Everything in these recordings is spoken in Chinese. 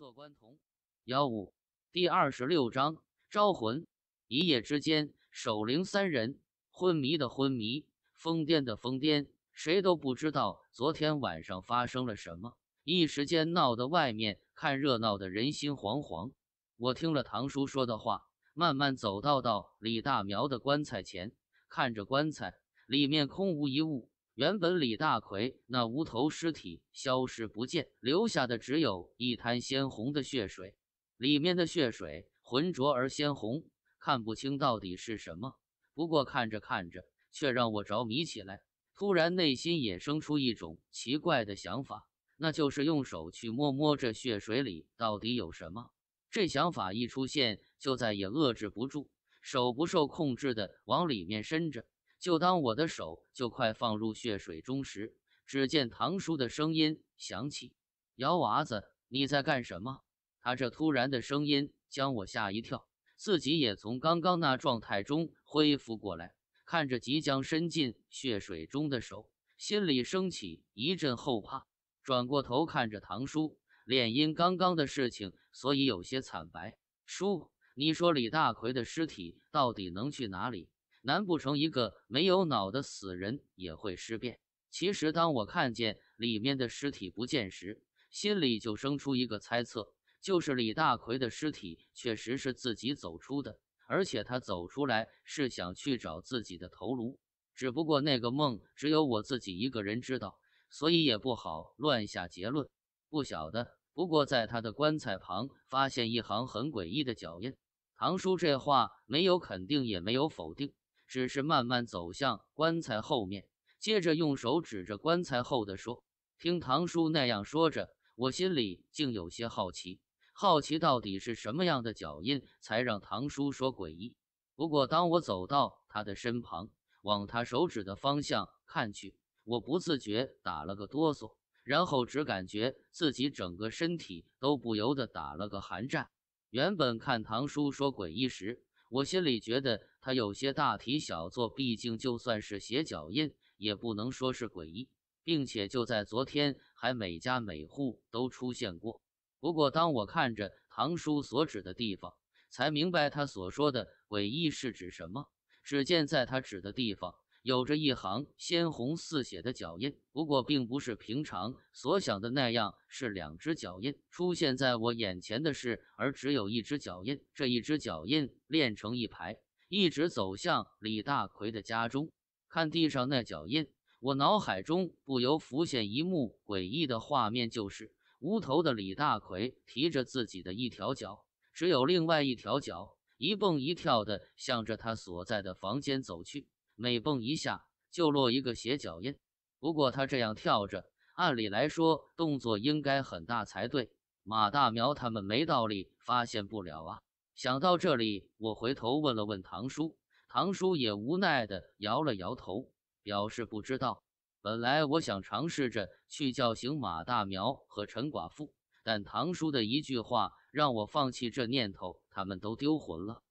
做观童，幺五第二十六章招魂。一夜之间，守灵三人，昏迷的昏迷，疯癫的疯癫，谁都不知道昨天晚上发生了什么。一时间闹得外面看热闹的人心惶惶。我听了唐叔说的话，慢慢走到到李大苗的棺材前，看着棺材里面空无一物。原本李大奎那无头尸体消失不见，留下的只有一滩鲜红的血水。里面的血水浑浊而鲜红，看不清到底是什么。不过看着看着，却让我着迷起来。突然，内心也生出一种奇怪的想法，那就是用手去摸摸这血水里到底有什么。这想法一出现，就再也遏制不住，手不受控制的往里面伸着。就当我的手就快放入血水中时，只见堂叔的声音响起：“姚娃子，你在干什么？”他这突然的声音将我吓一跳，自己也从刚刚那状态中恢复过来，看着即将伸进血水中的手，心里升起一阵后怕。转过头看着堂叔，脸因刚刚的事情所以有些惨白。叔，你说李大奎的尸体到底能去哪里？难不成一个没有脑的死人也会尸变？其实，当我看见里面的尸体不见时，心里就生出一个猜测，就是李大奎的尸体确实是自己走出的，而且他走出来是想去找自己的头颅。只不过那个梦只有我自己一个人知道，所以也不好乱下结论。不晓得，不过在他的棺材旁发现一行很诡异的脚印。堂叔这话没有肯定，也没有否定。只是慢慢走向棺材后面，接着用手指着棺材后的说：“听堂叔那样说着，我心里竟有些好奇，好奇到底是什么样的脚印才让堂叔说诡异。”不过，当我走到他的身旁，往他手指的方向看去，我不自觉打了个哆嗦，然后只感觉自己整个身体都不由得打了个寒战。原本看堂叔说诡异时，我心里觉得。他有些大题小做，毕竟就算是写脚印，也不能说是诡异。并且就在昨天，还每家每户都出现过。不过，当我看着唐叔所指的地方，才明白他所说的诡异是指什么。只见在他指的地方，有着一行鲜红似血的脚印。不过，并不是平常所想的那样，是两只脚印出现在我眼前的事，而只有一只脚印。这一只脚印练成一排。一直走向李大奎的家中，看地上那脚印，我脑海中不由浮现一幕诡异的画面：就是无头的李大奎提着自己的一条脚，只有另外一条脚一蹦一跳的向着他所在的房间走去，每蹦一下就落一个斜脚印。不过他这样跳着，按理来说动作应该很大才对，马大苗他们没道理发现不了啊。想到这里，我回头问了问唐叔，唐叔也无奈地摇了摇头，表示不知道。本来我想尝试着去叫醒马大苗和陈寡妇，但唐叔的一句话让我放弃这念头。他们都丢魂了，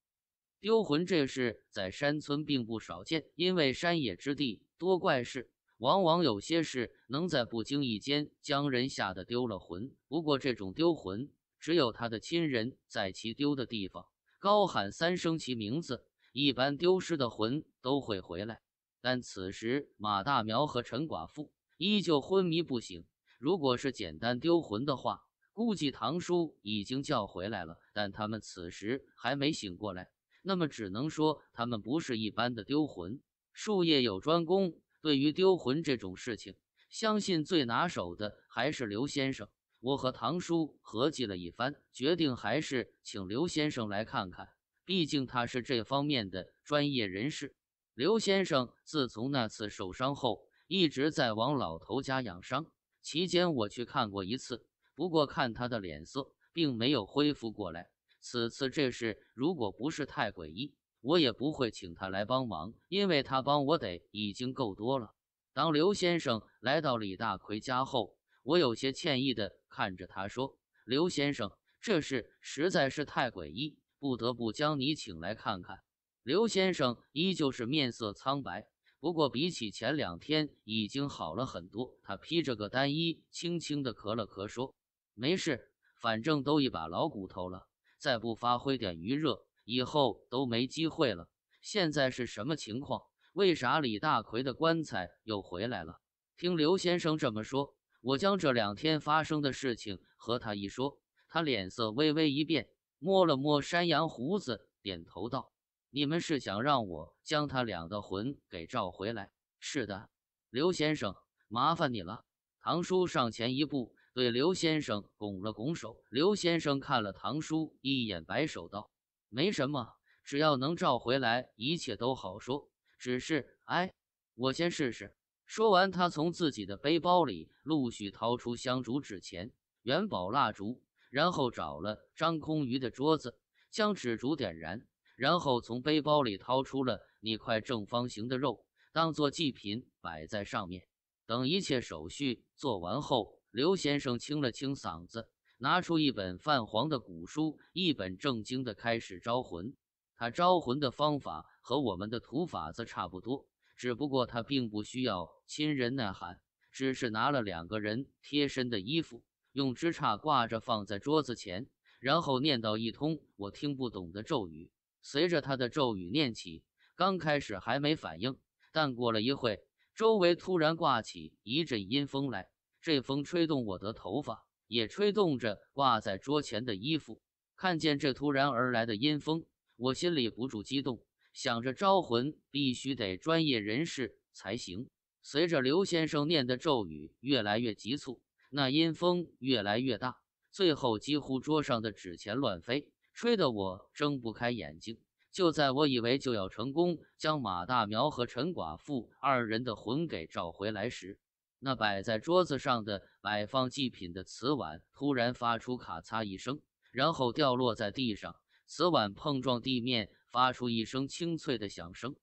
丢魂这事在山村并不少见，因为山野之地多怪事，往往有些事能在不经意间将人吓得丢了魂。不过这种丢魂，只有他的亲人在其丢的地方高喊三声其名字，一般丢失的魂都会回来。但此时马大苗和陈寡妇依旧昏迷不醒。如果是简单丢魂的话，估计堂叔已经叫回来了，但他们此时还没醒过来，那么只能说他们不是一般的丢魂。术业有专攻，对于丢魂这种事情，相信最拿手的还是刘先生。我和堂叔合计了一番，决定还是请刘先生来看看，毕竟他是这方面的专业人士。刘先生自从那次受伤后，一直在王老头家养伤，期间我去看过一次，不过看他的脸色，并没有恢复过来。此次这事如果不是太诡异，我也不会请他来帮忙，因为他帮我得已经够多了。当刘先生来到李大奎家后。我有些歉意的看着他说：“刘先生，这事实在是太诡异，不得不将你请来看看。”刘先生依旧是面色苍白，不过比起前两天已经好了很多。他披着个单衣，轻轻的咳了咳，说：“没事，反正都一把老骨头了，再不发挥点余热，以后都没机会了。现在是什么情况？为啥李大奎的棺材又回来了？”听刘先生这么说。我将这两天发生的事情和他一说，他脸色微微一变，摸了摸山羊胡子，点头道：“你们是想让我将他俩的魂给召回来？”“是的，刘先生，麻烦你了。”唐叔上前一步，对刘先生拱了拱手。刘先生看了唐叔一眼，摆手道：“没什么，只要能召回来，一切都好说。只是，哎，我先试试。”说完，他从自己的背包里陆续掏出香烛、纸钱、元宝、蜡烛，然后找了张空余的桌子，将纸烛点燃，然后从背包里掏出了那块正方形的肉，当做祭品摆在上面。等一切手续做完后，刘先生清了清嗓子，拿出一本泛黄的古书，一本正经的开始招魂。他招魂的方法和我们的土法子差不多，只不过他并不需要。亲人呐喊，只是拿了两个人贴身的衣服，用枝杈挂着放在桌子前，然后念叨一通我听不懂的咒语。随着他的咒语念起，刚开始还没反应，但过了一会，周围突然刮起一阵阴风来。这风吹动我的头发，也吹动着挂在桌前的衣服。看见这突然而来的阴风，我心里不住激动，想着招魂必须得专业人士才行。随着刘先生念的咒语越来越急促，那阴风越来越大，最后几乎桌上的纸钱乱飞，吹得我睁不开眼睛。就在我以为就要成功将马大苗和陈寡妇二人的魂给召回来时，那摆在桌子上的摆放祭品的瓷碗突然发出咔嚓一声，然后掉落在地上，瓷碗碰撞地面发出一声清脆的响声。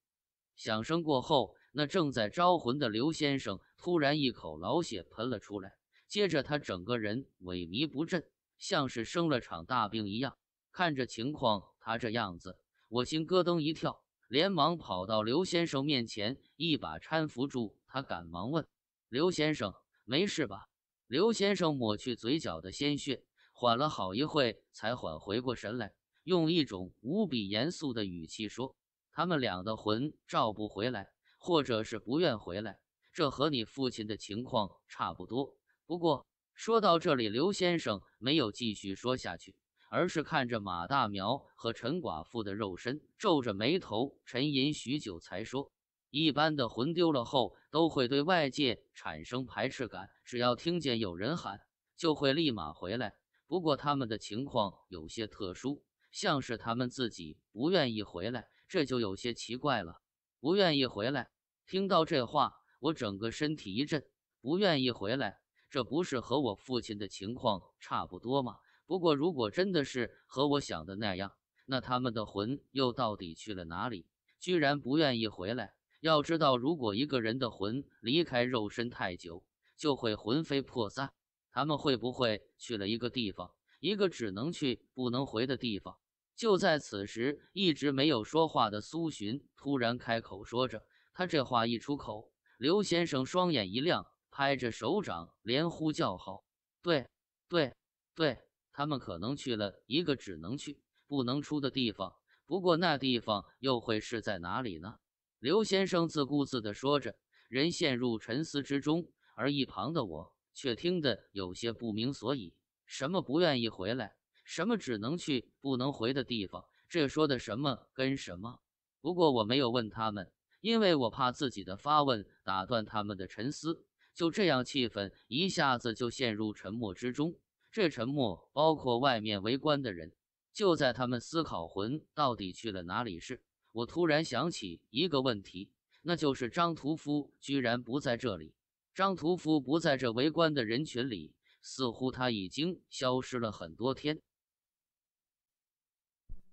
响声过后。那正在招魂的刘先生突然一口老血喷了出来，接着他整个人萎靡不振，像是生了场大病一样。看着情况，他这样子，我心咯噔一跳，连忙跑到刘先生面前，一把搀扶住他，赶忙问：“刘先生，没事吧？”刘先生抹去嘴角的鲜血，缓了好一会才缓回过神来，用一种无比严肃的语气说：“他们俩的魂召不回来。”或者是不愿回来，这和你父亲的情况差不多。不过说到这里，刘先生没有继续说下去，而是看着马大苗和陈寡妇的肉身，皱着眉头沉吟许久，才说：“一般的魂丢了后，都会对外界产生排斥感，只要听见有人喊，就会立马回来。不过他们的情况有些特殊，像是他们自己不愿意回来，这就有些奇怪了。不愿意回来。”听到这话，我整个身体一震，不愿意回来。这不是和我父亲的情况差不多吗？不过，如果真的是和我想的那样，那他们的魂又到底去了哪里？居然不愿意回来。要知道，如果一个人的魂离开肉身太久，就会魂飞魄散。他们会不会去了一个地方，一个只能去不能回的地方？就在此时，一直没有说话的苏洵突然开口说着。他这话一出口，刘先生双眼一亮，拍着手掌连呼叫好：“对，对，对！他们可能去了一个只能去不能出的地方。不过那地方又会是在哪里呢？”刘先生自顾自地说着，人陷入沉思之中，而一旁的我却听得有些不明所以：什么不愿意回来？什么只能去不能回的地方？这说的什么跟什么？不过我没有问他们。因为我怕自己的发问打断他们的沉思，就这样气氛一下子就陷入沉默之中。这沉默包括外面围观的人。就在他们思考魂到底去了哪里时，我突然想起一个问题，那就是张屠夫居然不在这里。张屠夫不在这围观的人群里，似乎他已经消失了很多天。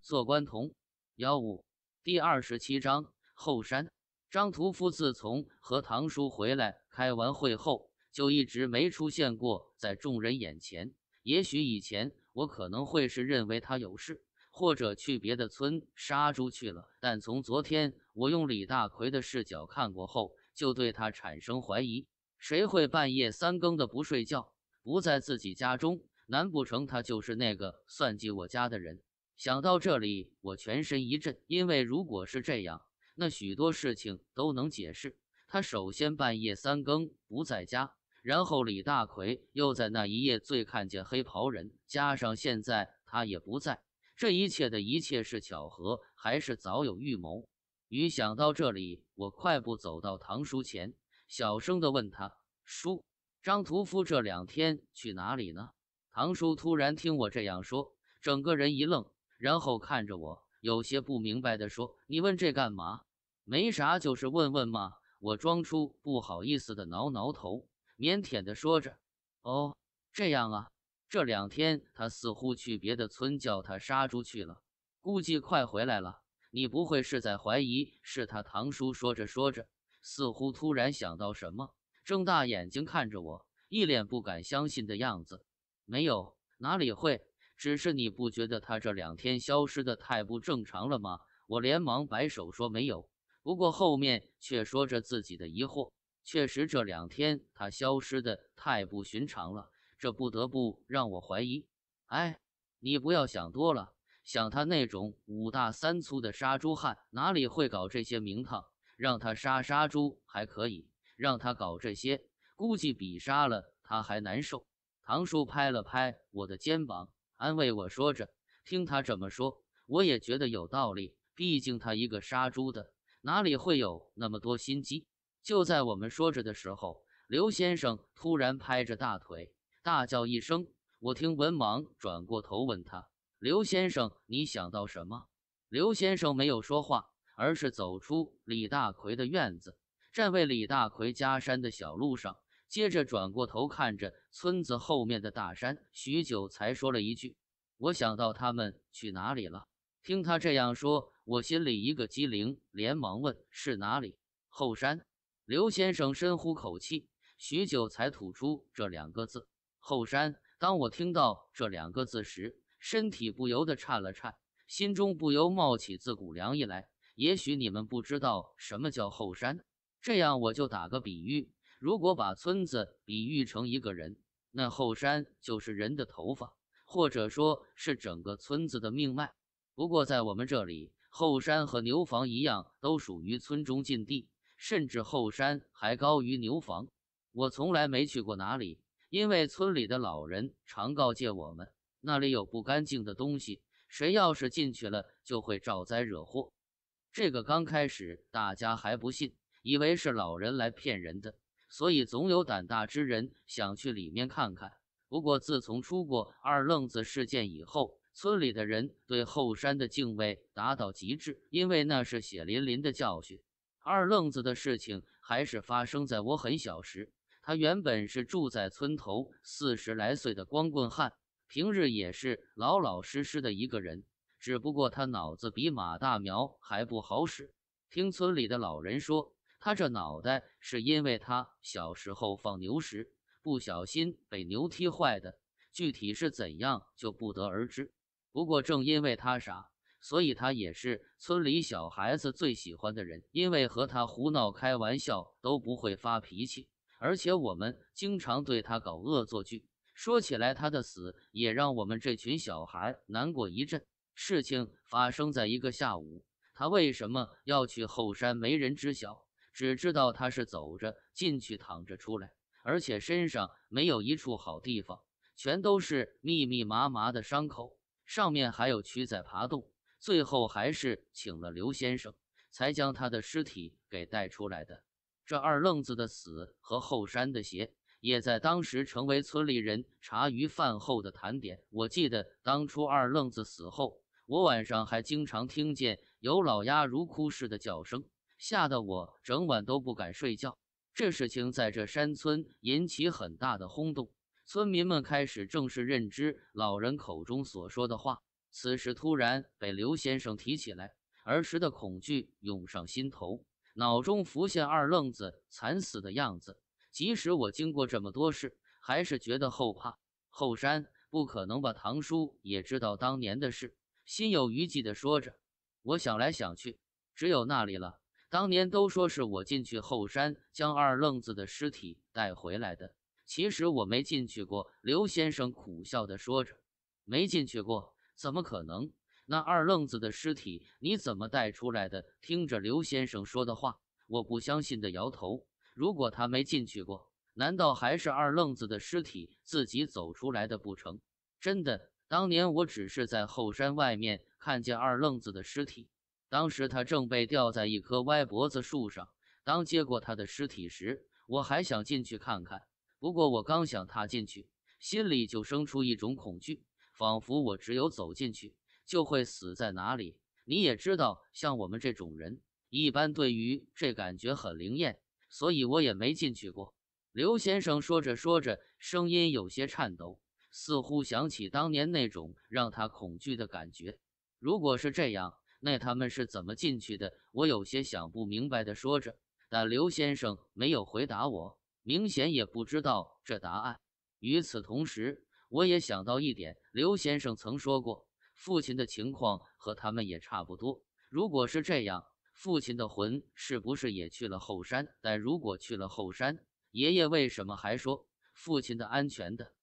做官童幺五第二十七章后山。张屠夫自从和堂叔回来开完会后，就一直没出现过在众人眼前。也许以前我可能会是认为他有事，或者去别的村杀猪去了。但从昨天我用李大奎的视角看过后，就对他产生怀疑。谁会半夜三更的不睡觉，不在自己家中？难不成他就是那个算计我家的人？想到这里，我全身一震，因为如果是这样。那许多事情都能解释。他首先半夜三更不在家，然后李大奎又在那一夜最看见黑袍人，加上现在他也不在，这一切的一切是巧合还是早有预谋？于想到这里，我快步走到唐叔前，小声地问他：“叔，张屠夫这两天去哪里呢？”唐叔突然听我这样说，整个人一愣，然后看着我。有些不明白的说：“你问这干嘛？没啥，就是问问嘛。”我装出不好意思的挠挠头，腼腆的说着：“哦，这样啊。这两天他似乎去别的村叫他杀猪去了，估计快回来了。你不会是在怀疑是他堂叔？”说着说着，似乎突然想到什么，睁大眼睛看着我，一脸不敢相信的样子。没有，哪里会？只是你不觉得他这两天消失的太不正常了吗？我连忙摆手说没有，不过后面却说着自己的疑惑。确实这两天他消失的太不寻常了，这不得不让我怀疑。哎，你不要想多了，像他那种五大三粗的杀猪汉，哪里会搞这些名堂？让他杀杀猪还可以，让他搞这些，估计比杀了他还难受。唐叔拍了拍我的肩膀。安慰我说着，听他这么说，我也觉得有道理。毕竟他一个杀猪的，哪里会有那么多心机？就在我们说着的时候，刘先生突然拍着大腿，大叫一声。我听文盲转过头问他：“刘先生，你想到什么？”刘先生没有说话，而是走出李大奎的院子，站在李大奎家山的小路上。接着转过头看着村子后面的大山，许久才说了一句：“我想到他们去哪里了。”听他这样说，我心里一个机灵，连忙问：“是哪里？”后山。刘先生深呼口气，许久才吐出这两个字：“后山。”当我听到这两个字时，身体不由得颤了颤，心中不由冒起自古凉意来。也许你们不知道什么叫后山，这样我就打个比喻。如果把村子比喻成一个人，那后山就是人的头发，或者说是整个村子的命脉。不过在我们这里，后山和牛房一样，都属于村中禁地，甚至后山还高于牛房。我从来没去过哪里，因为村里的老人常告诫我们，那里有不干净的东西，谁要是进去了就会招灾惹祸。这个刚开始大家还不信，以为是老人来骗人的。所以，总有胆大之人想去里面看看。不过，自从出过二愣子事件以后，村里的人对后山的敬畏达到极致，因为那是血淋淋的教训。二愣子的事情还是发生在我很小时。他原本是住在村头四十来岁的光棍汉，平日也是老老实实的一个人，只不过他脑子比马大苗还不好使。听村里的老人说。他这脑袋是因为他小时候放牛时不小心被牛踢坏的，具体是怎样就不得而知。不过正因为他傻，所以他也是村里小孩子最喜欢的人，因为和他胡闹开玩笑都不会发脾气，而且我们经常对他搞恶作剧。说起来，他的死也让我们这群小孩难过一阵。事情发生在一个下午，他为什么要去后山，没人知晓。只知道他是走着进去，躺着出来，而且身上没有一处好地方，全都是密密麻麻的伤口，上面还有蛆在爬动。最后还是请了刘先生，才将他的尸体给带出来的。这二愣子的死和后山的邪，也在当时成为村里人茶余饭后的谈点。我记得当初二愣子死后，我晚上还经常听见有老鸭如哭似的叫声。吓得我整晚都不敢睡觉。这事情在这山村引起很大的轰动，村民们开始正式认知老人口中所说的话。此时突然被刘先生提起来，儿时的恐惧涌上心头，脑中浮现二愣子惨死的样子。即使我经过这么多事，还是觉得后怕。后山不可能把堂叔也知道当年的事，心有余悸地说着。我想来想去，只有那里了。当年都说是我进去后山将二愣子的尸体带回来的，其实我没进去过。刘先生苦笑的说着：“没进去过，怎么可能？那二愣子的尸体你怎么带出来的？”听着刘先生说的话，我不相信的摇头。如果他没进去过，难道还是二愣子的尸体自己走出来的不成？真的，当年我只是在后山外面看见二愣子的尸体。当时他正被吊在一棵歪脖子树上。当接过他的尸体时，我还想进去看看，不过我刚想踏进去，心里就生出一种恐惧，仿佛我只有走进去就会死在哪里。你也知道，像我们这种人，一般对于这感觉很灵验，所以我也没进去过。刘先生说着说着，声音有些颤抖，似乎想起当年那种让他恐惧的感觉。如果是这样，那他们是怎么进去的？我有些想不明白的说着，但刘先生没有回答我，明显也不知道这答案。与此同时，我也想到一点，刘先生曾说过，父亲的情况和他们也差不多。如果是这样，父亲的魂是不是也去了后山？但如果去了后山，爷爷为什么还说父亲的安全的？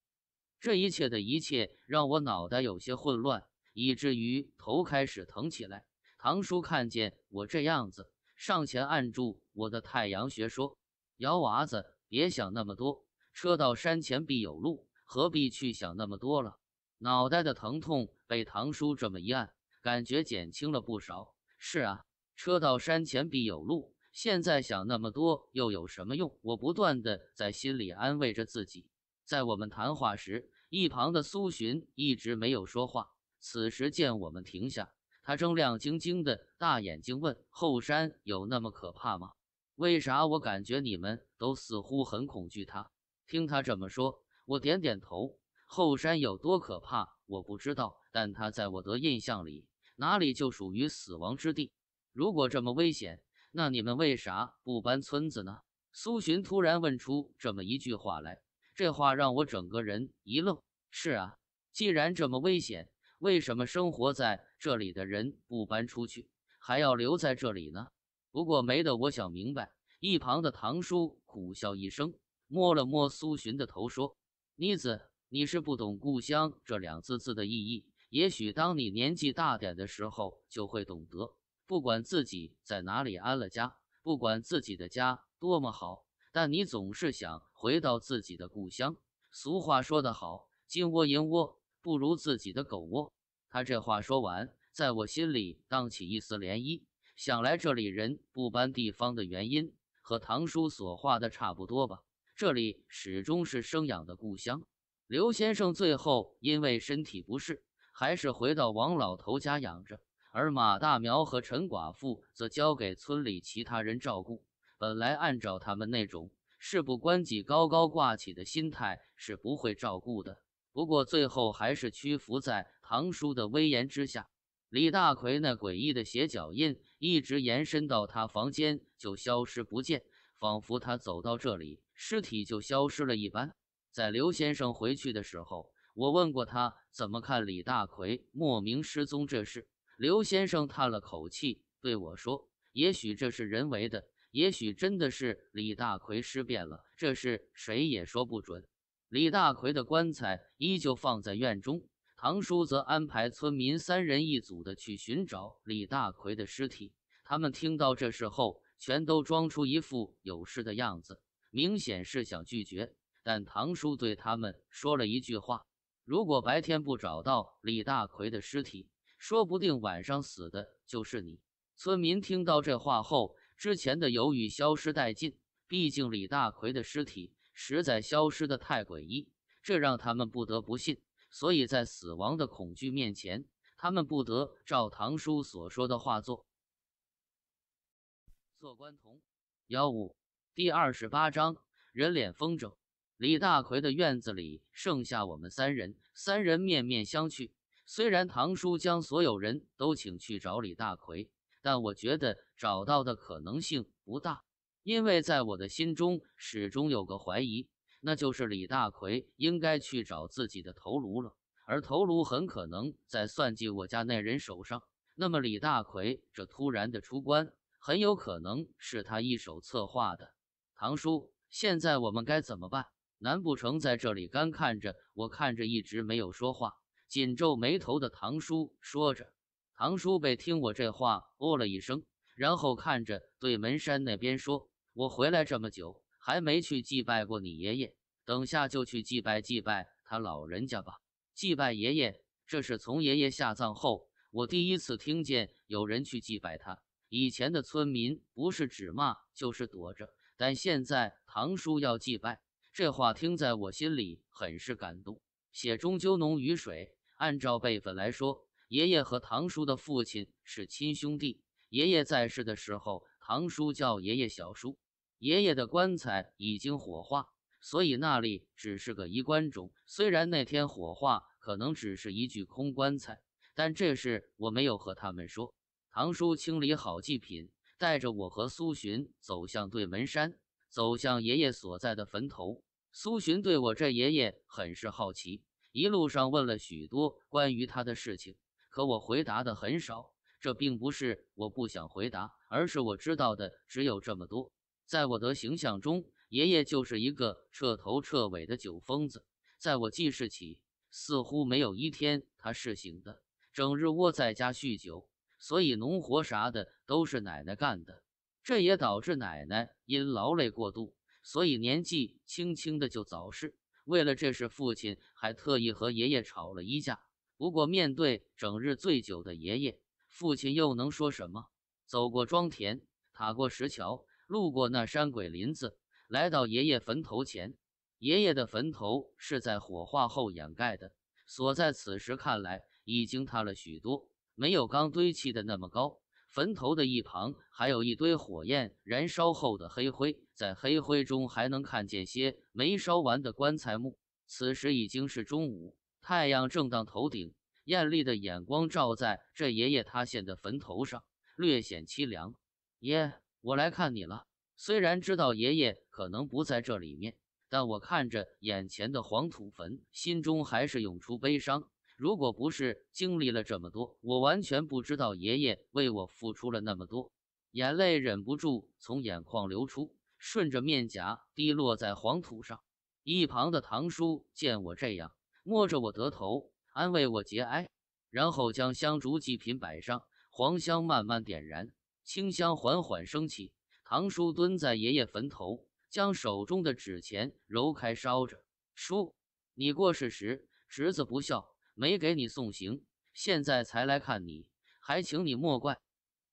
这一切的一切让我脑袋有些混乱，以至于头开始疼起来。堂叔看见我这样子，上前按住我的太阳穴，说：“姚娃子，别想那么多，车到山前必有路，何必去想那么多了？”脑袋的疼痛被堂叔这么一按，感觉减轻了不少。是啊，车到山前必有路，现在想那么多又有什么用？我不断的在心里安慰着自己。在我们谈话时，一旁的苏洵一直没有说话。此时见我们停下。他睁亮晶晶的大眼睛问：“后山有那么可怕吗？为啥我感觉你们都似乎很恐惧他？”听他这么说，我点点头。后山有多可怕我不知道，但他在我的印象里，哪里就属于死亡之地。如果这么危险，那你们为啥不搬村子呢？苏洵突然问出这么一句话来，这话让我整个人一愣。是啊，既然这么危险。为什么生活在这里的人不搬出去，还要留在这里呢？不过没得我想明白。一旁的堂叔苦笑一声，摸了摸苏洵的头，说：“妮子，你是不懂‘故乡’这两字字的意义。也许当你年纪大点的时候，就会懂得。不管自己在哪里安了家，不管自己的家多么好，但你总是想回到自己的故乡。俗话说得好，金窝银窝。”不如自己的狗窝。他这话说完，在我心里荡起一丝涟漪。想来这里人不搬地方的原因，和唐叔所画的差不多吧。这里始终是生养的故乡。刘先生最后因为身体不适，还是回到王老头家养着，而马大苗和陈寡妇则交给村里其他人照顾。本来按照他们那种事不关己、高高挂起的心态，是不会照顾的。不过最后还是屈服在堂叔的威严之下。李大奎那诡异的斜脚印一直延伸到他房间就消失不见，仿佛他走到这里尸体就消失了一般。在刘先生回去的时候，我问过他怎么看李大奎莫名失踪这事。刘先生叹了口气，对我说：“也许这是人为的，也许真的是李大奎尸变了，这事谁也说不准。”李大奎的棺材依旧放在院中，唐叔则安排村民三人一组的去寻找李大奎的尸体。他们听到这事后，全都装出一副有事的样子，明显是想拒绝。但唐叔对他们说了一句话：“如果白天不找到李大奎的尸体，说不定晚上死的就是你。”村民听到这话后，之前的犹豫消失殆尽。毕竟李大奎的尸体。实在消失的太诡异，这让他们不得不信。所以在死亡的恐惧面前，他们不得照唐叔所说的话做。官幺五第二十八章：人脸风筝。李大奎的院子里剩下我们三人，三人面面相觑。虽然唐叔将所有人都请去找李大奎，但我觉得找到的可能性不大。因为在我的心中始终有个怀疑，那就是李大奎应该去找自己的头颅了，而头颅很可能在算计我家那人手上。那么李大奎这突然的出关，很有可能是他一手策划的。堂叔，现在我们该怎么办？难不成在这里干看着？我看着一直没有说话，紧皱眉头的堂叔说着。堂叔被听我这话哦了一声，然后看着对门山那边说。我回来这么久，还没去祭拜过你爷爷。等下就去祭拜祭拜他老人家吧。祭拜爷爷，这是从爷爷下葬后，我第一次听见有人去祭拜他。以前的村民不是指骂就是躲着，但现在堂叔要祭拜，这话听在我心里很是感动。血终究浓于水。按照辈分来说，爷爷和堂叔的父亲是亲兄弟。爷爷在世的时候，堂叔叫爷爷小叔。爷爷的棺材已经火化，所以那里只是个衣冠冢。虽然那天火化可能只是一具空棺材，但这事我没有和他们说。堂叔清理好祭品，带着我和苏洵走向对门山，走向爷爷所在的坟头。苏洵对我这爷爷很是好奇，一路上问了许多关于他的事情，可我回答的很少。这并不是我不想回答，而是我知道的只有这么多。在我的形象中，爷爷就是一个彻头彻尾的酒疯子。在我记事起，似乎没有一天他是醒的，整日窝在家酗酒，所以农活啥的都是奶奶干的。这也导致奶奶因劳累过度，所以年纪轻轻的就早逝。为了这事，父亲还特意和爷爷吵了一架。不过，面对整日醉酒的爷爷，父亲又能说什么？走过庄田，踏过石桥。路过那山鬼林子，来到爷爷坟头前。爷爷的坟头是在火化后掩盖的，所在此时看来已经塌了许多，没有刚堆砌的那么高。坟头的一旁还有一堆火焰燃烧后的黑灰，在黑灰中还能看见些没烧完的棺材木。此时已经是中午，太阳正当头顶，艳丽的眼光照在这爷爷塌陷的坟头上，略显凄凉。爷。我来看你了。虽然知道爷爷可能不在这里面，但我看着眼前的黄土坟，心中还是涌出悲伤。如果不是经历了这么多，我完全不知道爷爷为我付出了那么多。眼泪忍不住从眼眶流出，顺着面颊滴落在黄土上。一旁的堂叔见我这样，摸着我的头，安慰我节哀，然后将香烛祭品摆上，黄香慢慢点燃。清香缓缓升起。堂叔蹲在爷爷坟头，将手中的纸钱揉开烧着。叔，你过世时，侄子不孝，没给你送行，现在才来看你，还请你莫怪。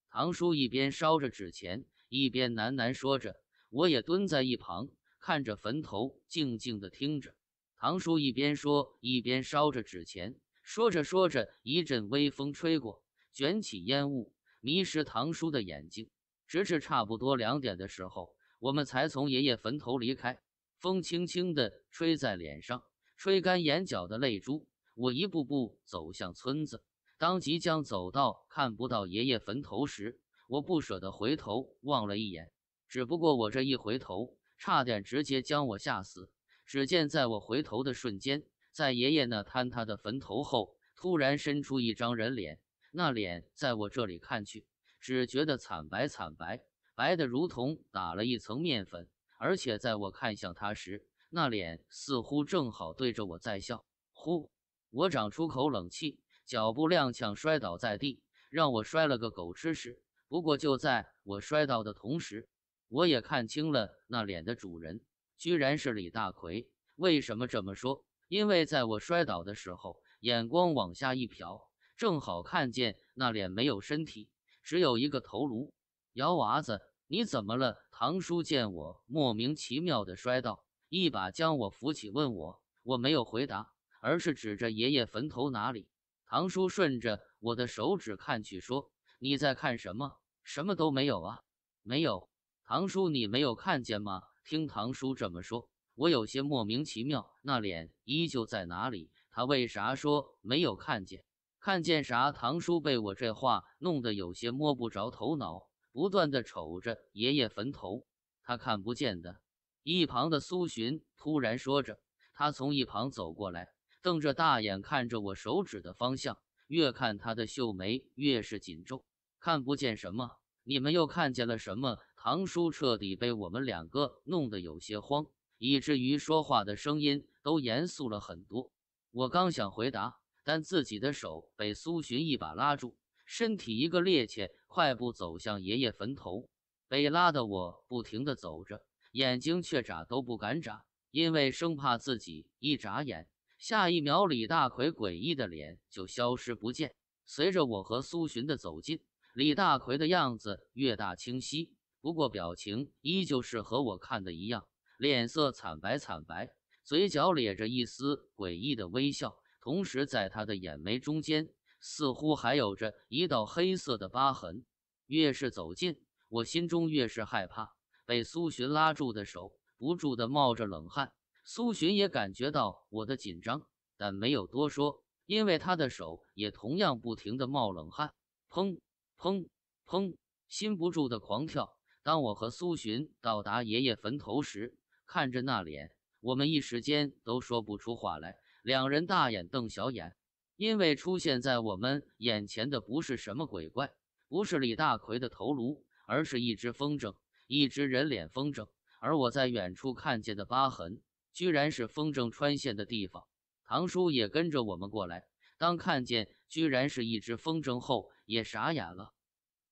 堂叔一边烧着纸钱，一边喃喃说着。我也蹲在一旁，看着坟头，静静的听着。堂叔一边说，一边烧着纸钱。说着说着，一阵微风吹过，卷起烟雾。迷失堂叔的眼睛，直至差不多两点的时候，我们才从爷爷坟头离开。风轻轻地吹在脸上，吹干眼角的泪珠。我一步步走向村子，当即将走到看不到爷爷坟头时，我不舍得回头望了一眼。只不过我这一回头，差点直接将我吓死。只见在我回头的瞬间，在爷爷那坍塌的坟头后，突然伸出一张人脸。那脸在我这里看去，只觉得惨白惨白，白的如同打了一层面粉。而且在我看向他时，那脸似乎正好对着我在笑。呼！我长出口冷气，脚步踉跄，摔倒在地，让我摔了个狗吃屎。不过就在我摔倒的同时，我也看清了那脸的主人，居然是李大奎。为什么这么说？因为在我摔倒的时候，眼光往下一瞟。正好看见那脸没有身体，只有一个头颅。姚娃子，你怎么了？唐叔见我莫名其妙的摔倒，一把将我扶起，问我。我没有回答，而是指着爷爷坟头哪里。唐叔顺着我的手指看去，说：“你在看什么？什么都没有啊，没有。”唐叔，你没有看见吗？听唐叔这么说，我有些莫名其妙。那脸依旧在哪里？他为啥说没有看见？看见啥？堂叔被我这话弄得有些摸不着头脑，不断的瞅着爷爷坟头。他看不见的。一旁的苏洵突然说着，他从一旁走过来，瞪着大眼看着我手指的方向，越看他的秀眉越是紧皱。看不见什么？你们又看见了什么？堂叔彻底被我们两个弄得有些慌，以至于说话的声音都严肃了很多。我刚想回答。但自己的手被苏洵一把拉住，身体一个趔趄，快步走向爷爷坟头。被拉的我不停地走着，眼睛却眨都不敢眨，因为生怕自己一眨眼，下一秒李大奎诡异的脸就消失不见。随着我和苏洵的走近，李大奎的样子越大清晰，不过表情依旧是和我看的一样，脸色惨白惨白，嘴角咧着一丝诡异的微笑。同时，在他的眼眉中间，似乎还有着一道黑色的疤痕。越是走近，我心中越是害怕。被苏洵拉住的手不住的冒着冷汗。苏洵也感觉到我的紧张，但没有多说，因为他的手也同样不停的冒冷汗。砰砰砰，心不住的狂跳。当我和苏洵到达爷爷坟头时，看着那脸，我们一时间都说不出话来。两人大眼瞪小眼，因为出现在我们眼前的不是什么鬼怪，不是李大奎的头颅，而是一只风筝，一只人脸风筝。而我在远处看见的疤痕，居然是风筝穿线的地方。唐叔也跟着我们过来，当看见居然是一只风筝后，也傻眼了。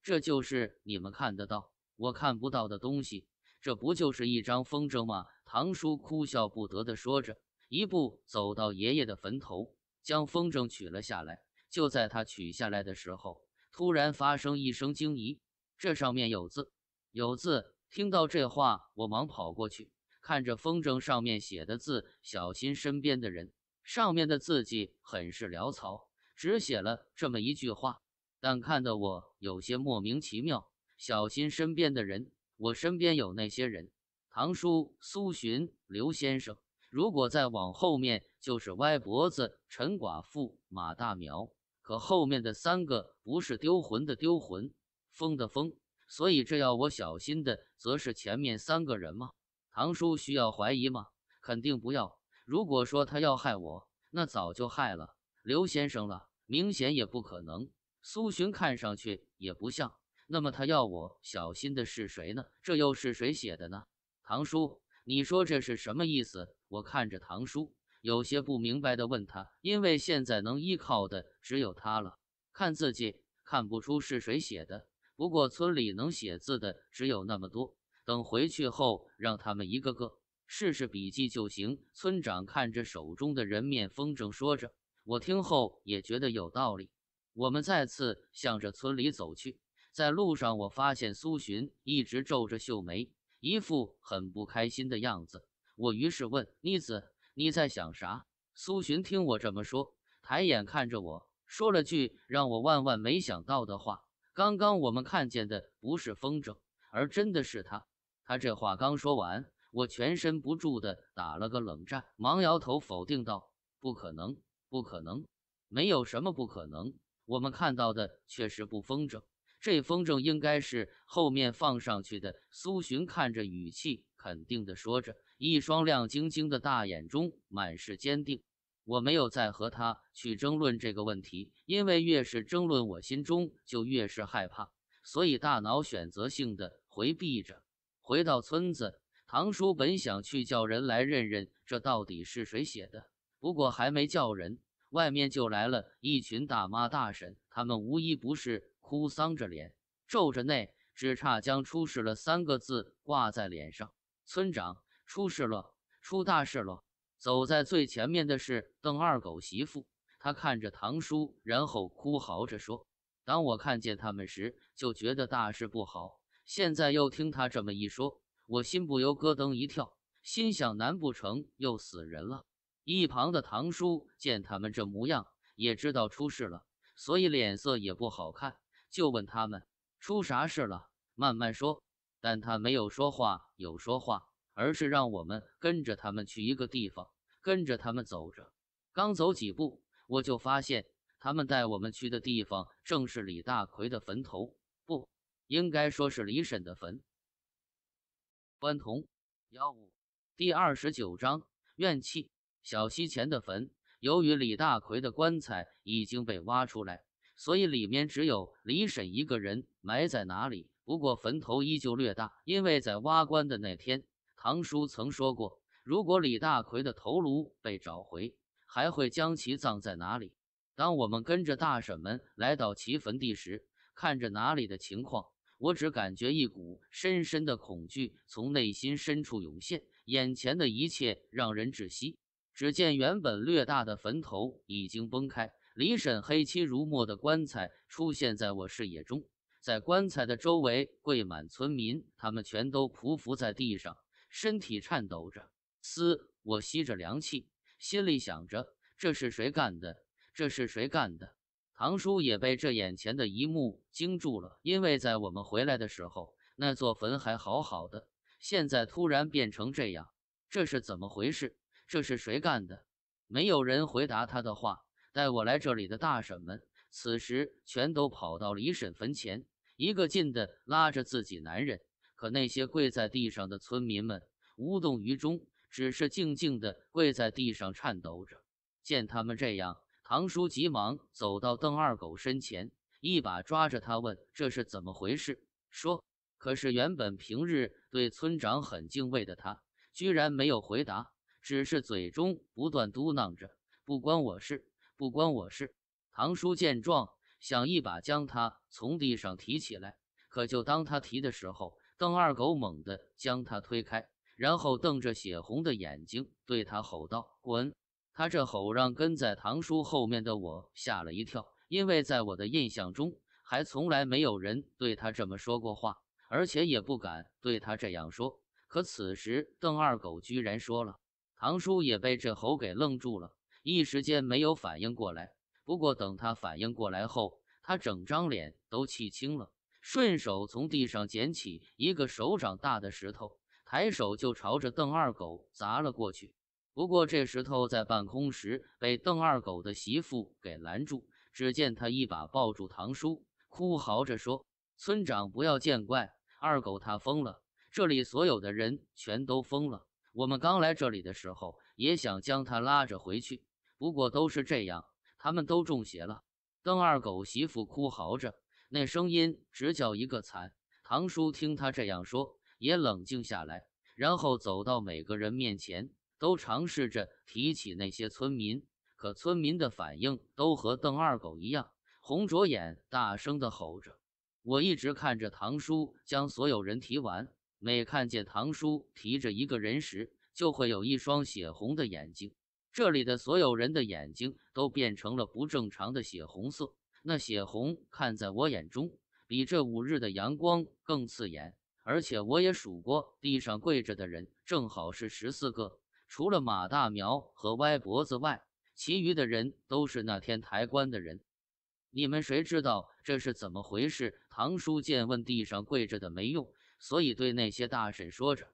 这就是你们看得到，我看不到的东西。这不就是一张风筝吗？唐叔哭笑不得地说着。一步走到爷爷的坟头，将风筝取了下来。就在他取下来的时候，突然发生一声惊疑：“这上面有字，有字！”听到这话，我忙跑过去，看着风筝上面写的字：“小心身边的人。”上面的字迹很是潦草，只写了这么一句话，但看得我有些莫名其妙：“小心身边的人。”我身边有那些人：堂叔、苏洵、刘先生。如果再往后面就是歪脖子、陈寡妇、马大苗，可后面的三个不是丢魂的丢魂、疯的疯，所以这要我小心的，则是前面三个人吗？唐叔需要怀疑吗？肯定不要。如果说他要害我，那早就害了刘先生了，明显也不可能。苏洵看上去也不像，那么他要我小心的是谁呢？这又是谁写的呢？唐叔，你说这是什么意思？我看着唐叔，有些不明白的问他，因为现在能依靠的只有他了。看字迹看不出是谁写的，不过村里能写字的只有那么多。等回去后，让他们一个个试试笔迹就行。村长看着手中的人面风筝，说着，我听后也觉得有道理。我们再次向着村里走去，在路上我发现苏洵一直皱着秀眉，一副很不开心的样子。我于是问妮子：“你在想啥？”苏洵听我这么说，抬眼看着我，说了句让我万万没想到的话：“刚刚我们看见的不是风筝，而真的是他。”他这话刚说完，我全身不住的打了个冷战，忙摇头否定道：“不可能，不可能，没有什么不可能，我们看到的确实不风筝，这风筝应该是后面放上去的。”苏洵看着，语气肯定的说着。一双亮晶晶的大眼中满是坚定。我没有再和他去争论这个问题，因为越是争论，我心中就越是害怕，所以大脑选择性的回避着。回到村子，堂叔本想去叫人来认认这到底是谁写的，不过还没叫人，外面就来了一群大妈大婶，他们无一不是哭丧着脸，皱着眉，只差将“出事了”三个字挂在脸上。村长。出事了！出大事了！走在最前面的是邓二狗媳妇，她看着堂叔，然后哭嚎着说：“当我看见他们时，就觉得大事不好。现在又听他这么一说，我心不由咯噔一跳，心想：难不成又死人了？”一旁的堂叔见他们这模样，也知道出事了，所以脸色也不好看，就问他们：“出啥事了？慢慢说。”但他没有说话，有说话。而是让我们跟着他们去一个地方，跟着他们走着，刚走几步，我就发现他们带我们去的地方正是李大奎的坟头，不应该说是李婶的坟。关童幺五第二十九章怨气小溪前的坟。由于李大奎的棺材已经被挖出来，所以里面只有李婶一个人埋在哪里。不过坟头依旧略大，因为在挖棺的那天。堂叔曾说过，如果李大奎的头颅被找回，还会将其葬在哪里？当我们跟着大婶们来到其坟地时，看着哪里的情况，我只感觉一股深深的恐惧从内心深处涌现，眼前的一切让人窒息。只见原本略大的坟头已经崩开，李婶黑漆如墨的棺材出现在我视野中，在棺材的周围跪满村民，他们全都匍匐在地上。身体颤抖着，嘶！我吸着凉气，心里想着：这是谁干的？这是谁干的？堂叔也被这眼前的一幕惊住了，因为在我们回来的时候，那座坟还好好的，现在突然变成这样，这是怎么回事？这是谁干的？没有人回答他的话。带我来这里的大婶们，此时全都跑到李婶坟前，一个劲的拉着自己男人。可那些跪在地上的村民们无动于衷，只是静静地跪在地上颤抖着。见他们这样，堂叔急忙走到邓二狗身前，一把抓着他问：“这是怎么回事？”说：“可是原本平日对村长很敬畏的他，居然没有回答，只是嘴中不断嘟囔着‘不关我事，不关我事’。”堂叔见状，想一把将他从地上提起来，可就当他提的时候，邓二狗猛地将他推开，然后瞪着血红的眼睛对他吼道：“滚！”他这吼让跟在堂叔后面的我吓了一跳，因为在我的印象中还从来没有人对他这么说过话，而且也不敢对他这样说。可此时邓二狗居然说了，堂叔也被这吼给愣住了，一时间没有反应过来。不过等他反应过来后，他整张脸都气青了。顺手从地上捡起一个手掌大的石头，抬手就朝着邓二狗砸了过去。不过这石头在半空时被邓二狗的媳妇给拦住。只见他一把抱住堂叔，哭嚎着说：“村长，不要见怪，二狗他疯了，这里所有的人全都疯了。我们刚来这里的时候也想将他拉着回去，不过都是这样，他们都中邪了。”邓二狗媳妇哭嚎着。那声音直叫一个惨。堂叔听他这样说，也冷静下来，然后走到每个人面前，都尝试着提起那些村民。可村民的反应都和邓二狗一样，红着眼，大声的吼着。我一直看着堂叔将所有人提完，每看见堂叔提着一个人时，就会有一双血红的眼睛。这里的所有人的眼睛都变成了不正常的血红色。那血红看在我眼中，比这五日的阳光更刺眼。而且我也数过，地上跪着的人正好是十四个，除了马大苗和歪脖子外，其余的人都是那天抬棺的人。你们谁知道这是怎么回事？唐叔见问地上跪着的没用，所以对那些大婶说着：“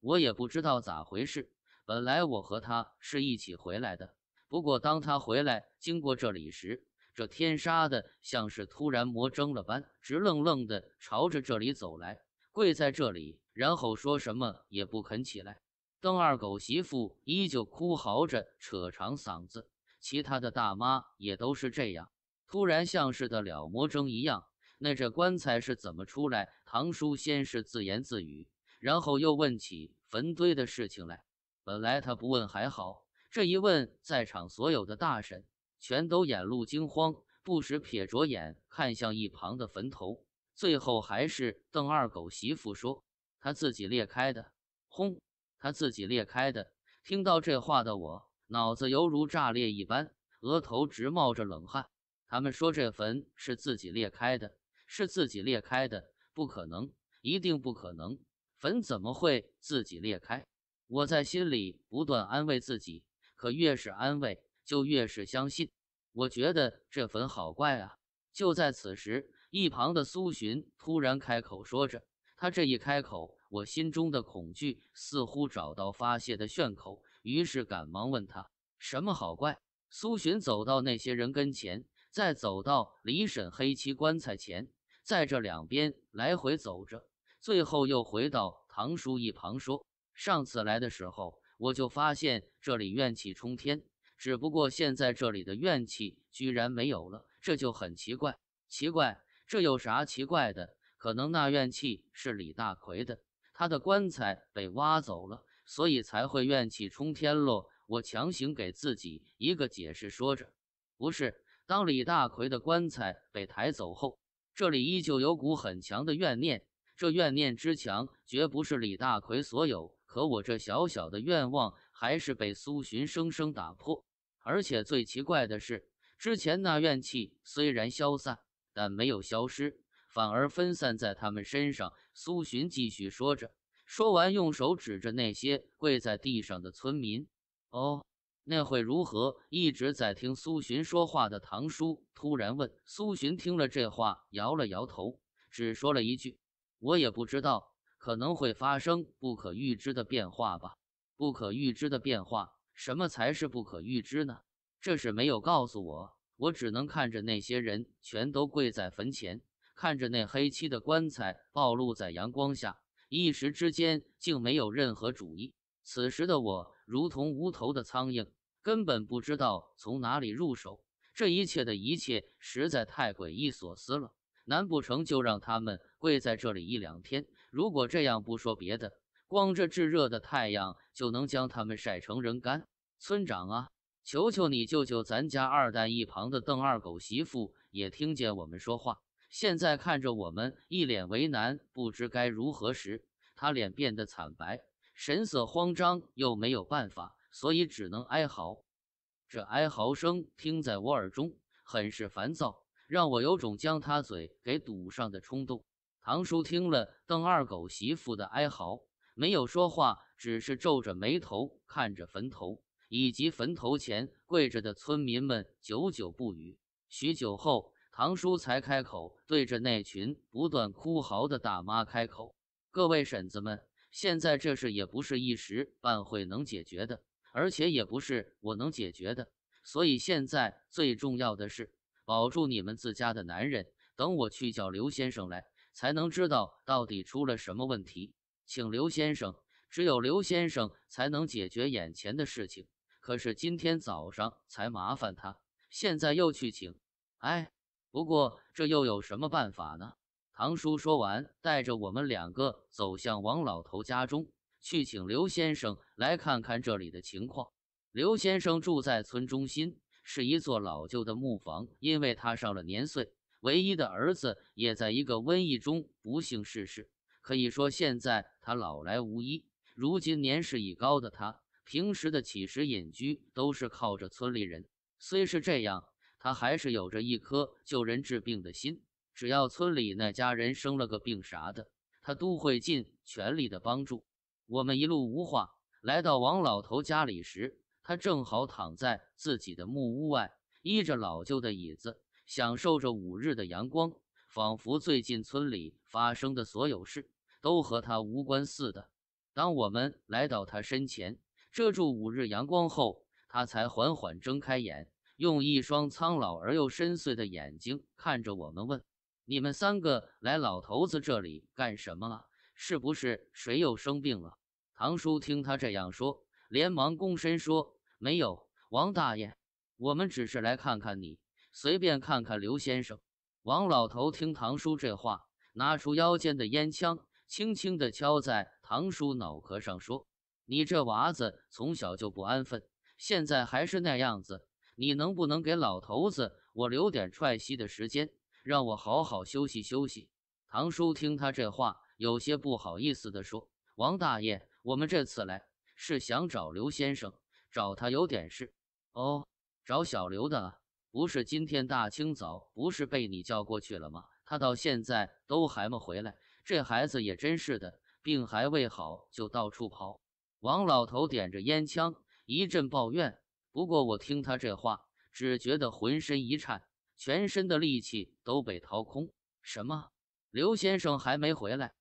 我也不知道咋回事。本来我和他是一起回来的，不过当他回来经过这里时。”这天杀的，像是突然魔怔了般，直愣愣的朝着这里走来，跪在这里，然后说什么也不肯起来。邓二狗媳妇依旧哭嚎着，扯长嗓子。其他的大妈也都是这样，突然像是得了魔怔一样。那这棺材是怎么出来？堂叔先是自言自语，然后又问起坟堆的事情来。本来他不问还好，这一问，在场所有的大婶。全都眼露惊慌，不时撇着眼看向一旁的坟头，最后还是邓二狗媳妇说：“他自己裂开的。”“轰！”他自己裂开的。听到这话的我，脑子犹如炸裂一般，额头直冒着冷汗。他们说这坟是自己裂开的，是自己裂开的，不可能，一定不可能，坟怎么会自己裂开？我在心里不断安慰自己，可越是安慰。就越是相信，我觉得这坟好怪啊！就在此时，一旁的苏洵突然开口说着，他这一开口，我心中的恐惧似乎找到发泄的炫口，于是赶忙问他什么好怪。苏洵走到那些人跟前，再走到李婶黑漆棺材前，在这两边来回走着，最后又回到堂叔一旁说：“上次来的时候，我就发现这里怨气冲天。”只不过现在这里的怨气居然没有了，这就很奇怪。奇怪，这有啥奇怪的？可能那怨气是李大奎的，他的棺材被挖走了，所以才会怨气冲天喽。我强行给自己一个解释，说着，不是，当李大奎的棺材被抬走后，这里依旧有股很强的怨念。这怨念之强，绝不是李大奎所有。可我这小小的愿望，还是被苏洵生生打破。而且最奇怪的是，之前那怨气虽然消散，但没有消失，反而分散在他们身上。苏洵继续说着，说完用手指着那些跪在地上的村民：“哦，那会如何？”一直在听苏洵说话的唐叔突然问。苏洵听了这话，摇了摇头，只说了一句：“我也不知道，可能会发生不可预知的变化吧。”不可预知的变化。什么才是不可预知呢？这是没有告诉我，我只能看着那些人全都跪在坟前，看着那黑漆的棺材暴露在阳光下，一时之间竟没有任何主意。此时的我如同无头的苍蝇，根本不知道从哪里入手。这一切的一切实在太诡异所思了，难不成就让他们跪在这里一两天？如果这样不说别的。光这炙热的太阳就能将他们晒成人干。村长啊，求求你救救咱家二蛋！一旁的邓二狗媳妇也听见我们说话，现在看着我们一脸为难，不知该如何时，他脸变得惨白，神色慌张，又没有办法，所以只能哀嚎。这哀嚎声听在我耳中，很是烦躁，让我有种将他嘴给堵上的冲动。堂叔听了邓二狗媳妇的哀嚎。没有说话，只是皱着眉头看着坟头以及坟头前跪着的村民们，久久不语。许久后，堂叔才开口，对着那群不断哭嚎的大妈开口：“各位婶子们，现在这事也不是一时半会能解决的，而且也不是我能解决的。所以现在最重要的是保住你们自家的男人。等我去叫刘先生来，才能知道到底出了什么问题。”请刘先生，只有刘先生才能解决眼前的事情。可是今天早上才麻烦他，现在又去请，哎，不过这又有什么办法呢？唐叔说完，带着我们两个走向王老头家中，去请刘先生来看看这里的情况。刘先生住在村中心，是一座老旧的木房，因为他上了年岁，唯一的儿子也在一个瘟疫中不幸逝世。可以说，现在他老来无依。如今年事已高的他，平时的起食、隐居都是靠着村里人。虽是这样，他还是有着一颗救人治病的心。只要村里那家人生了个病啥的，他都会尽全力的帮助。我们一路无话，来到王老头家里时，他正好躺在自己的木屋外，依着老旧的椅子，享受着五日的阳光，仿佛最近村里发生的所有事。都和他无关似的。当我们来到他身前，遮住五日阳光后，他才缓缓睁开眼，用一双苍老而又深邃的眼睛看着我们，问：“你们三个来老头子这里干什么了？是不是谁又生病了？”唐叔听他这样说，连忙躬身说：“没有，王大爷，我们只是来看看你，随便看看。”刘先生，王老头听唐叔这话，拿出腰间的烟枪。轻轻地敲在唐叔脑壳上，说：“你这娃子从小就不安分，现在还是那样子。你能不能给老头子我留点踹息的时间，让我好好休息休息？”唐叔听他这话，有些不好意思地说：“王大爷，我们这次来是想找刘先生，找他有点事。哦，找小刘的不是，今天大清早不是被你叫过去了吗？他到现在都还没回来。”这孩子也真是的，病还未好就到处跑。王老头点着烟枪，一阵抱怨。不过我听他这话，只觉得浑身一颤，全身的力气都被掏空。什么？刘先生还没回来？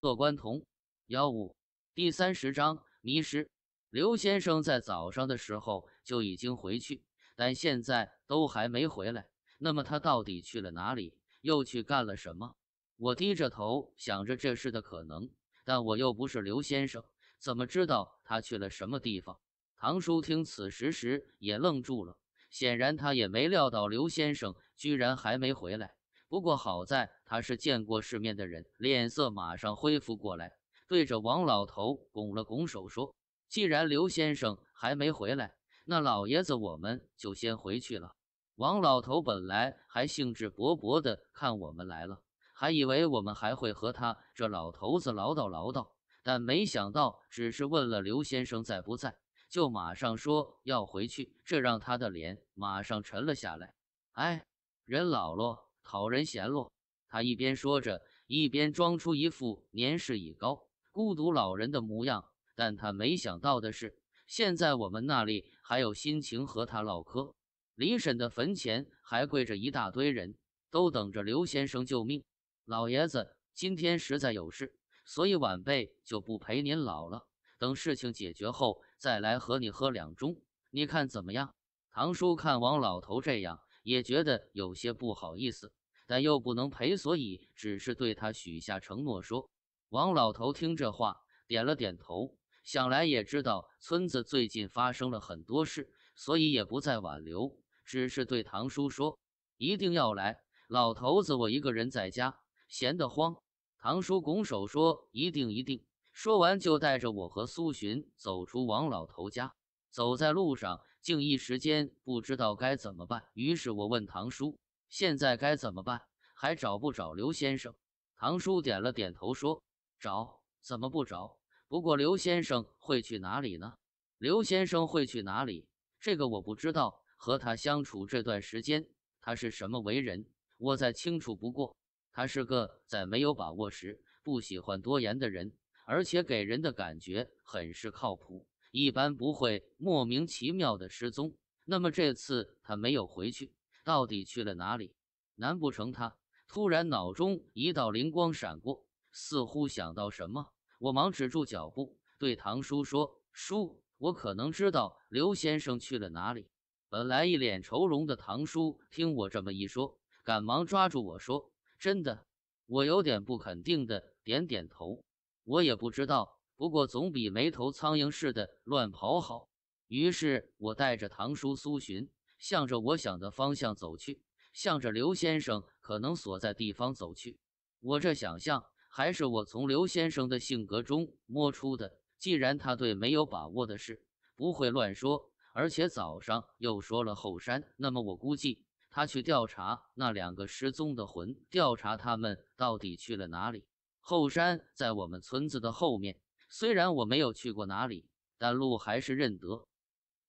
做官童幺五第三十章迷失。刘先生在早上的时候就已经回去，但现在都还没回来。那么他到底去了哪里？又去干了什么？我低着头想着这事的可能，但我又不是刘先生，怎么知道他去了什么地方？唐叔听此时时也愣住了，显然他也没料到刘先生居然还没回来。不过好在他是见过世面的人，脸色马上恢复过来，对着王老头拱了拱手说：“既然刘先生还没回来，那老爷子我们就先回去了。”王老头本来还兴致勃勃的看我们来了。还以为我们还会和他这老头子唠叨唠叨，但没想到只是问了刘先生在不在，就马上说要回去，这让他的脸马上沉了下来。哎，人老了，讨人嫌喽。他一边说着，一边装出一副年事已高、孤独老人的模样。但他没想到的是，现在我们那里还有心情和他唠嗑。李婶的坟前还跪着一大堆人，都等着刘先生救命。老爷子今天实在有事，所以晚辈就不陪您老了。等事情解决后再来和你喝两盅，你看怎么样？堂叔看王老头这样，也觉得有些不好意思，但又不能陪，所以只是对他许下承诺说：“王老头，听这话，点了点头。想来也知道村子最近发生了很多事，所以也不再挽留，只是对堂叔说：‘一定要来。’老头子，我一个人在家。”闲得慌，唐叔拱手说：“一定一定。”说完就带着我和苏洵走出王老头家。走在路上，竟一时间不知道该怎么办。于是我问唐叔：“现在该怎么办？还找不找刘先生？”唐叔点了点头说：“找，怎么不找？不过刘先生会去哪里呢？”“刘先生会去哪里？这个我不知道。和他相处这段时间，他是什么为人，我再清楚不过。”他是个在没有把握时不喜欢多言的人，而且给人的感觉很是靠谱，一般不会莫名其妙的失踪。那么这次他没有回去，到底去了哪里？难不成他突然脑中一道灵光闪过，似乎想到什么？我忙止住脚步，对唐叔说：“叔，我可能知道刘先生去了哪里。”本来一脸愁容的唐叔听我这么一说，赶忙抓住我说。真的，我有点不肯定的，点点头。我也不知道，不过总比没头苍蝇似的乱跑好。于是我带着堂叔苏洵，向着我想的方向走去，向着刘先生可能所在地方走去。我这想象还是我从刘先生的性格中摸出的。既然他对没有把握的事不会乱说，而且早上又说了后山，那么我估计。他去调查那两个失踪的魂，调查他们到底去了哪里。后山在我们村子的后面，虽然我没有去过哪里，但路还是认得。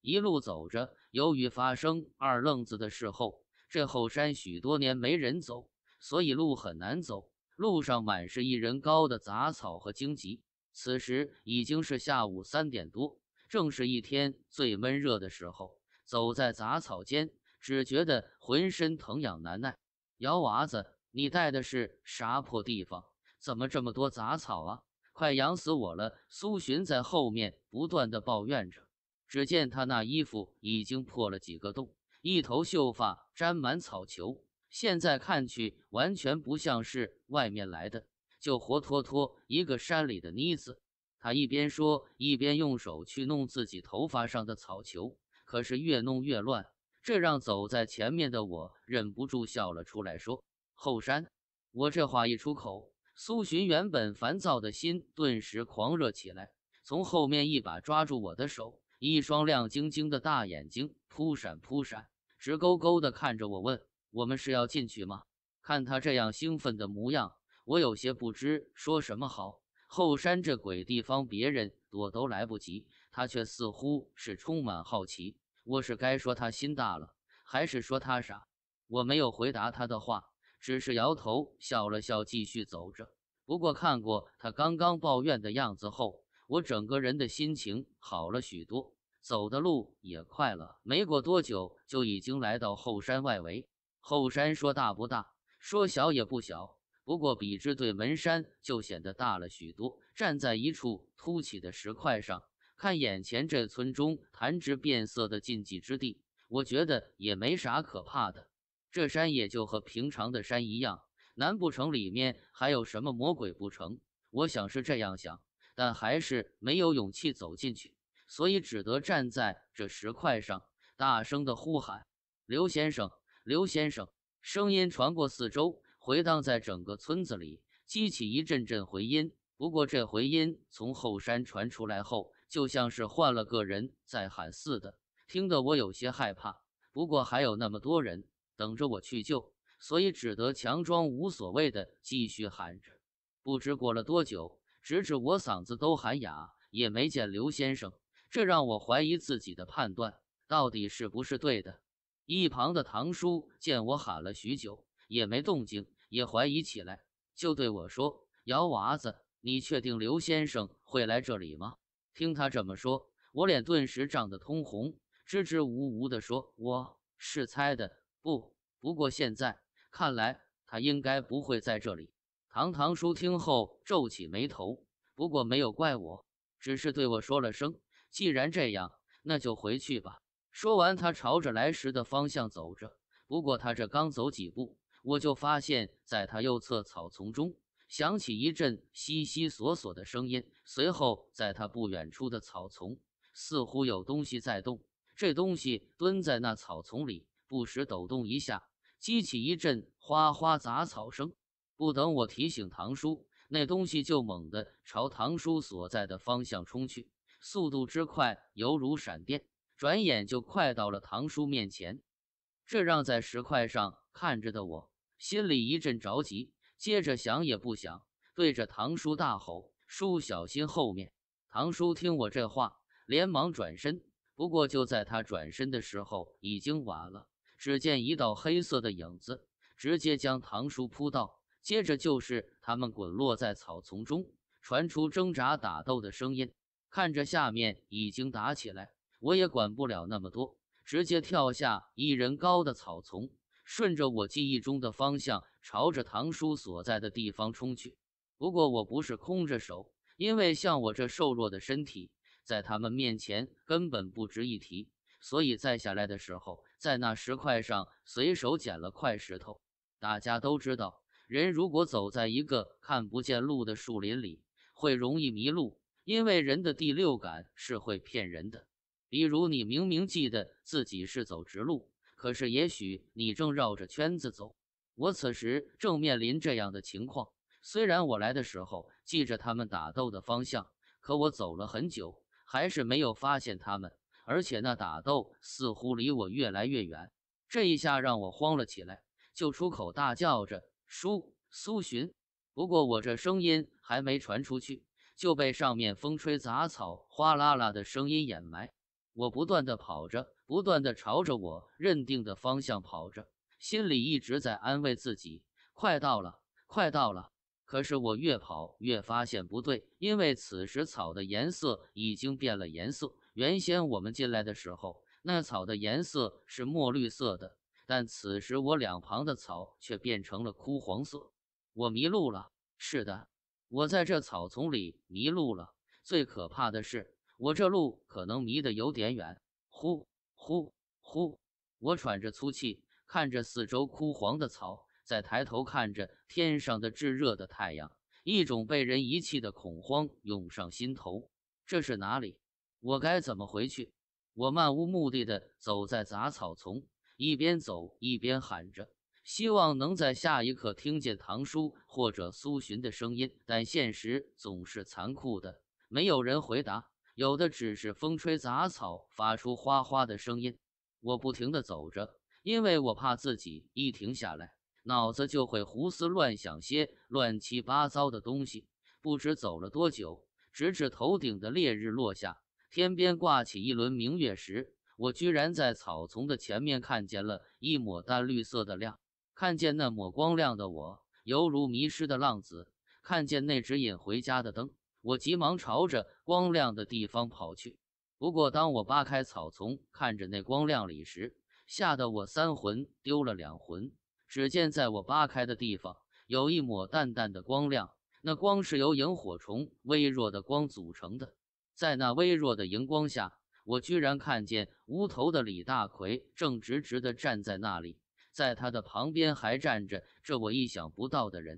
一路走着，由于发生二愣子的事后，这后山许多年没人走，所以路很难走，路上满是一人高的杂草和荆棘。此时已经是下午三点多，正是一天最闷热的时候，走在杂草间。只觉得浑身疼痒难耐，姚娃子，你带的是啥破地方？怎么这么多杂草啊！快痒死我了！苏洵在后面不断的抱怨着。只见他那衣服已经破了几个洞，一头秀发沾满草球，现在看去完全不像是外面来的，就活脱脱一个山里的妮子。他一边说，一边用手去弄自己头发上的草球，可是越弄越乱。这让走在前面的我忍不住笑了出来，说：“后山。”我这话一出口，苏洵原本烦躁的心顿时狂热起来，从后面一把抓住我的手，一双亮晶晶的大眼睛扑闪扑闪，直勾勾的看着我问：“我们是要进去吗？”看他这样兴奋的模样，我有些不知说什么好。后山这鬼地方，别人躲都来不及，他却似乎是充满好奇。我是该说他心大了，还是说他傻？我没有回答他的话，只是摇头笑了笑，继续走着。不过看过他刚刚抱怨的样子后，我整个人的心情好了许多，走的路也快了。没过多久，就已经来到后山外围。后山说大不大，说小也不小，不过比之对门山就显得大了许多。站在一处凸起的石块上。看眼前这村中弹指变色的禁忌之地，我觉得也没啥可怕的。这山也就和平常的山一样，难不成里面还有什么魔鬼不成？我想是这样想，但还是没有勇气走进去，所以只得站在这石块上，大声的呼喊：“刘先生，刘先生！”声音传过四周，回荡在整个村子里，激起一阵阵回音。不过这回音从后山传出来后，就像是换了个人在喊似的，听得我有些害怕。不过还有那么多人等着我去救，所以只得强装无所谓的继续喊着。不知过了多久，直至我嗓子都喊哑，也没见刘先生，这让我怀疑自己的判断到底是不是对的。一旁的唐叔见我喊了许久也没动静，也怀疑起来，就对我说：“姚娃子，你确定刘先生会来这里吗？”听他这么说，我脸顿时涨得通红，支支吾吾地说：“我是猜的，不，不过现在看来他应该不会在这里。”堂堂叔听后皱起眉头，不过没有怪我，只是对我说了声：“既然这样，那就回去吧。”说完，他朝着来时的方向走着。不过他这刚走几步，我就发现在他右侧草丛中。响起一阵悉悉索索的声音，随后在他不远处的草丛，似乎有东西在动。这东西蹲在那草丛里，不时抖动一下，激起一阵哗哗杂草声。不等我提醒唐叔，那东西就猛地朝唐叔所在的方向冲去，速度之快犹如闪电，转眼就快到了唐叔面前。这让在石块上看着的我，心里一阵着急。接着想也不想，对着唐叔大吼：“叔，小心后面！”唐叔听我这话，连忙转身。不过就在他转身的时候，已经晚了。只见一道黑色的影子直接将唐叔扑倒，接着就是他们滚落在草丛中，传出挣扎打斗的声音。看着下面已经打起来，我也管不了那么多，直接跳下一人高的草丛，顺着我记忆中的方向。朝着堂叔所在的地方冲去。不过我不是空着手，因为像我这瘦弱的身体，在他们面前根本不值一提。所以再下来的时候，在那石块上随手捡了块石头。大家都知道，人如果走在一个看不见路的树林里，会容易迷路，因为人的第六感是会骗人的。比如你明明记得自己是走直路，可是也许你正绕着圈子走。我此时正面临这样的情况，虽然我来的时候记着他们打斗的方向，可我走了很久，还是没有发现他们，而且那打斗似乎离我越来越远，这一下让我慌了起来，就出口大叫着：“叔，苏洵！”不过我这声音还没传出去，就被上面风吹杂草哗啦啦的声音掩埋。我不断的跑着，不断的朝着我认定的方向跑着。心里一直在安慰自己：“快到了，快到了。”可是我越跑越发现不对，因为此时草的颜色已经变了颜色。原先我们进来的时候，那草的颜色是墨绿色的，但此时我两旁的草却变成了枯黄色。我迷路了。是的，我在这草丛里迷路了。最可怕的是，我这路可能迷得有点远。呼呼呼！我喘着粗气。看着四周枯黄的草，再抬头看着天上的炙热的太阳，一种被人遗弃的恐慌涌上心头。这是哪里？我该怎么回去？我漫无目的的走在杂草丛，一边走一边喊着，希望能在下一刻听见唐叔或者苏洵的声音。但现实总是残酷的，没有人回答，有的只是风吹杂草发出哗哗的声音。我不停地走着。因为我怕自己一停下来，脑子就会胡思乱想些乱七八糟的东西。不知走了多久，直至头顶的烈日落下，天边挂起一轮明月时，我居然在草丛的前面看见了一抹淡绿色的亮。看见那抹光亮的我，犹如迷失的浪子。看见那指引回家的灯，我急忙朝着光亮的地方跑去。不过，当我扒开草丛，看着那光亮里时，吓得我三魂丢了两魂。只见在我扒开的地方，有一抹淡淡的光亮。那光是由萤火虫微弱的光组成的。在那微弱的荧光下，我居然看见无头的李大奎正直直地站在那里，在他的旁边还站着这我意想不到的人。